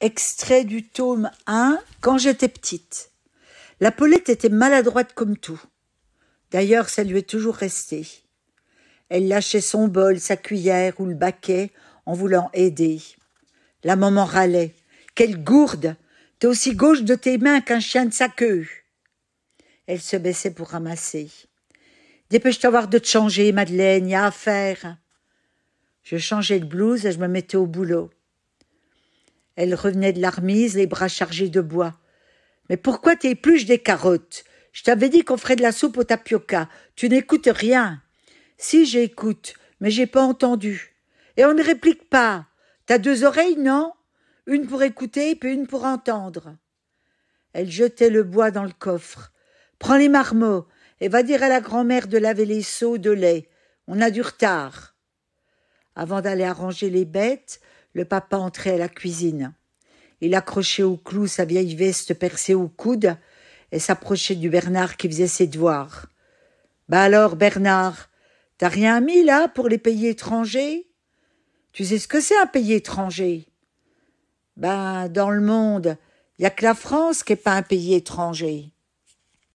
extrait du tome 1 Quand j'étais petite. La Paulette était maladroite comme tout. D'ailleurs, ça lui est toujours resté. Elle lâchait son bol, sa cuillère ou le baquet en voulant aider. La maman râlait. Quelle gourde T'es aussi gauche de tes mains qu'un chien de sa queue. Elle se baissait pour ramasser. Dépêche-toi de te changer, Madeleine, il y a affaire. Je changeais de blouse et je me mettais au boulot. Elle revenait de l'armise, les bras chargés de bois. Mais pourquoi t'épluches des carottes Je t'avais dit qu'on ferait de la soupe au tapioca. Tu n'écoutes rien. Si j'écoute, mais j'ai pas entendu. Et on ne réplique pas. T'as deux oreilles, non Une pour écouter, puis une pour entendre. Elle jetait le bois dans le coffre. Prends les marmots et va dire à la grand-mère de laver les seaux de lait. On a du retard. Avant d'aller arranger les bêtes, le papa entrait à la cuisine. Il accrochait au clou sa vieille veste percée au coude et s'approchait du Bernard qui faisait ses devoirs. Bah alors, Bernard, t'as rien mis là pour les pays étrangers Tu sais ce que c'est un pays étranger Bah dans le monde, il y a que la France qui n'est pas un pays étranger.